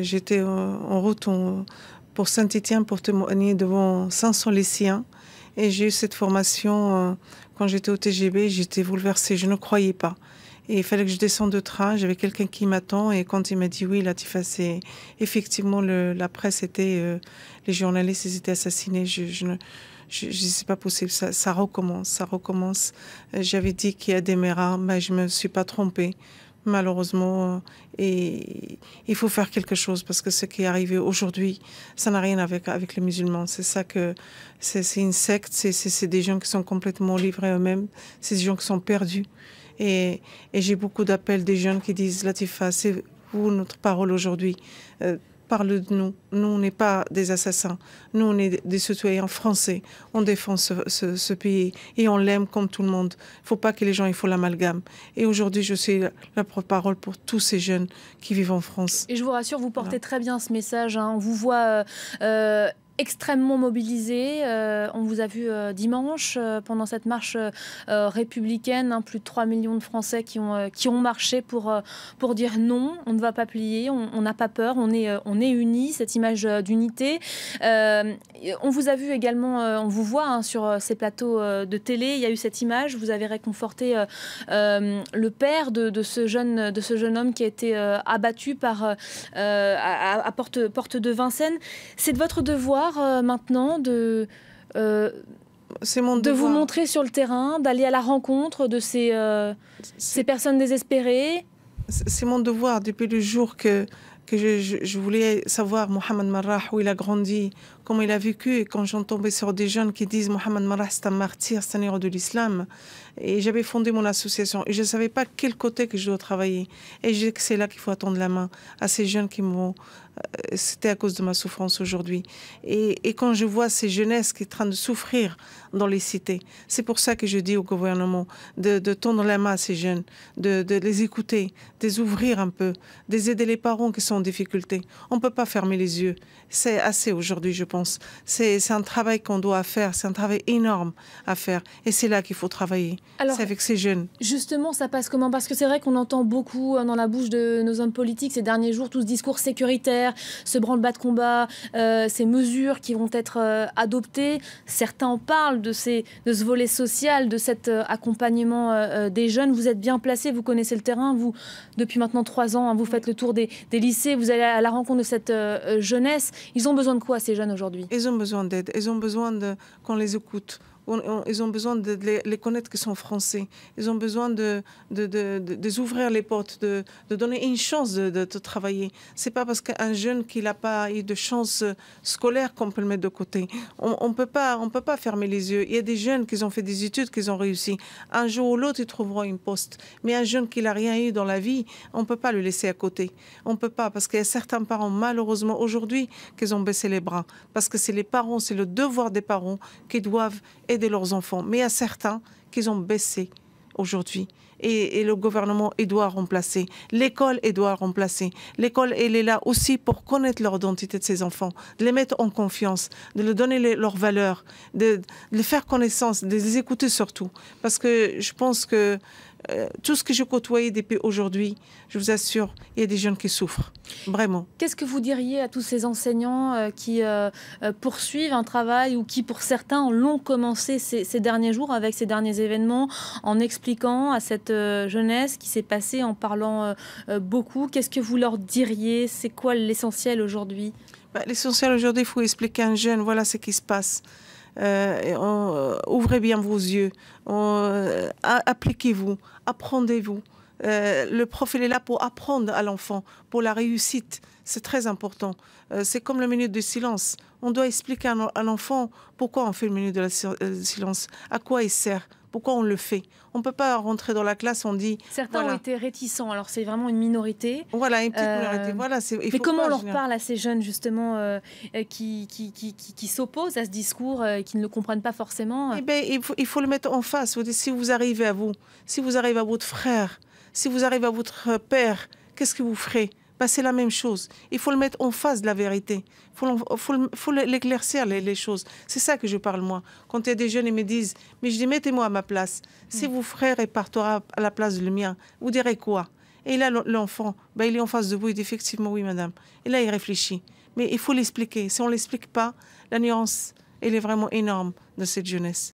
J'étais en route pour saint etienne pour témoigner devant 500 siens et j'ai eu cette formation euh, quand j'étais au TGB, j'étais bouleversée, je ne croyais pas. Et il fallait que je descende de train, j'avais quelqu'un qui m'attend et quand il m'a dit oui, tifa c'est effectivement le, la presse était, euh, les journalistes ils étaient assassinés, je, je ne je, je c'est pas possible, ça, ça, recommence, ça recommence. Euh, j'avais dit qu'il y a des méras, mais je me suis pas trompée malheureusement. Et il faut faire quelque chose parce que ce qui est arrivé aujourd'hui, ça n'a rien avec, avec les musulmans. C'est ça que c'est une secte, c'est des gens qui sont complètement livrés eux-mêmes, c'est des gens qui sont perdus. Et, j'ai beaucoup d'appels des jeunes qui disent Latifa, c'est vous notre parole aujourd'hui. Euh, parle de nous. Nous, on n'est pas des assassins. Nous, on est des citoyens français. On défend ce, pays et on l'aime comme tout le monde. Il ne faut pas que les gens il faut l'amalgame. Et aujourd'hui, je suis la propre parole pour tous ces jeunes qui vivent en France. Et je vous rassure, vous portez très bien ce message. Hein. On vous voit euh, euh, extrêmement mobilisés. Euh, on vous a vu euh, dimanche euh, pendant cette marche républicaine, hein, plus de 3 millions de Français qui ont, qui ont marché pour, pour dire non, on ne va pas plier, on n'a pas peur, on est, on est unis, cette image d'unité. on vous a vu également, on vous voit hein, sur ces plateaux de télé, il y a eu cette image, vous avez réconforté le père de, de, ce jeune, de ce jeune homme qui a été abattu par, à, à porte, porte de Vincennes. C'est de votre devoir euh, maintenant de... Euh, mon de vous montrer sur le terrain, d'aller à la rencontre de ces, euh, ces personnes désespérées. C'est mon devoir depuis le jour que, que je, voulais savoir Mohamed Marrah, où il a grandi, comment il a vécu. Et quand j'en tombé sur des jeunes qui disent Mohamed Marah, c'est un martyr, c'est un héros de l'islam. Et j'avais fondé mon association et je ne savais pas quel côté que je dois travailler. Et je dis que c'est là qu'il faut attendre la main à ces jeunes qui m'ont. Euh, c'était à cause de ma souffrance aujourd'hui. Et, quand je vois ces jeunesses qui sont en train de souffrir dans les cités, c'est pour ça que je dis au gouvernement de, tendre la main à ces jeunes, de, de, les écouter, de les ouvrir un peu, de les aider les parents qui sont en difficulté. On ne peut pas fermer les yeux. C'est assez aujourd'hui, je pense. C'est un travail qu'on doit faire, c'est un travail énorme à faire. Et c'est là qu'il faut travailler, c'est avec ces jeunes. Justement, ça passe comment Parce que c'est vrai qu'on entend beaucoup hein, dans la bouche de nos hommes politiques ces derniers jours tout ce discours sécuritaire, ce branle-bas de combat, euh, ces mesures qui vont être euh, adoptées. Certains en parlent de, ces, de ce volet social, de cet euh, accompagnement des jeunes. Vous êtes bien placé, vous connaissez le terrain, vous, depuis maintenant trois ans, hein, vous faites le tour des, des, lycées, vous allez à la rencontre de cette jeunesse. Ils ont besoin de quoi ces jeunes aujourd'hui aujourd'hui Ils ont besoin d'aide, ils ont besoin qu'on les écoute, ils ont besoin de les, connaître qui sont français. Ils ont besoin de, de, de, ouvrir les portes, de, donner une chance de, travailler. C'est pas parce qu'un jeune qui n'a pas eu de chance scolaire qu'on peut le mettre de côté. On, on peut pas, on peut pas fermer les yeux. Il y a des jeunes qui ont fait des études, qui ont réussi. Un jour ou l'autre, ils trouveront une poste. Mais un jeune qui n'a rien eu dans la vie, on peut pas le laisser à côté. On peut pas parce qu'il y a certains parents, malheureusement aujourd'hui, qu'ils ont baissé les bras parce que c'est les parents, c'est le devoir des parents qui doivent de leurs enfants, mais à certains qu'ils ont baissé aujourd'hui. Et, le gouvernement, doit remplacer. L'école, il doit remplacer. L'école, elle est là aussi pour connaître l'identité de ces enfants, de les mettre en confiance, de leur donner leurs valeurs, de, les faire connaissance, de les écouter surtout. Parce que je pense que euh, tout ce que je côtoyais depuis aujourd'hui, je vous assure, il y a des jeunes qui souffrent, vraiment. Qu'est-ce que vous diriez à tous ces enseignants euh, qui euh, poursuivent un travail ou qui, pour certains, l'ont commencé ces, derniers jours avec ces derniers événements, en expliquant à cette jeunesse qui s'est passée, en parlant beaucoup Qu'est-ce que vous leur diriez C'est quoi l'essentiel aujourd'hui bah, L'essentiel aujourd'hui, il faut expliquer à un jeune, voilà ce qui se passe. Euh, euh, ouvrez bien vos yeux, euh, appliquez-vous, apprenez-vous. le profil est là pour apprendre à l'enfant, pour la réussite. C'est très important. c'est comme le minute de silence. On doit expliquer à, l'enfant pourquoi on fait le minute de, de silence, à quoi il sert, pourquoi on le fait. On ne peut pas rentrer dans la classe, on dit... Certains ont été réticents, alors c'est vraiment une minorité. Voilà, une petite euh, minorité. Voilà, mais comment on leur parle à ces jeunes, justement, euh, euh, qui, qui, s'opposent à ce discours, qui ne le comprennent pas forcément eh ben, il, faut, le mettre en face. si vous arrivez à vous, si vous arrivez à votre frère, si vous arrivez à votre père, qu'est-ce que vous ferez c'est la même chose. Il faut le mettre en face de la vérité. Il faut, l'éclaircir, les, choses. C'est ça que je parle, moi. Quand il y a des jeunes, ils me disent, mais je dis, mettez-moi à ma place. Mm. Si vos frères partent à la place du mien, vous direz quoi Et là, l'enfant, bah, il est en face de vous, il dit, effectivement, oui, madame. Et là, il réfléchit. Mais il faut l'expliquer. Si on ne l'explique pas, la nuance, elle est vraiment énorme de cette jeunesse.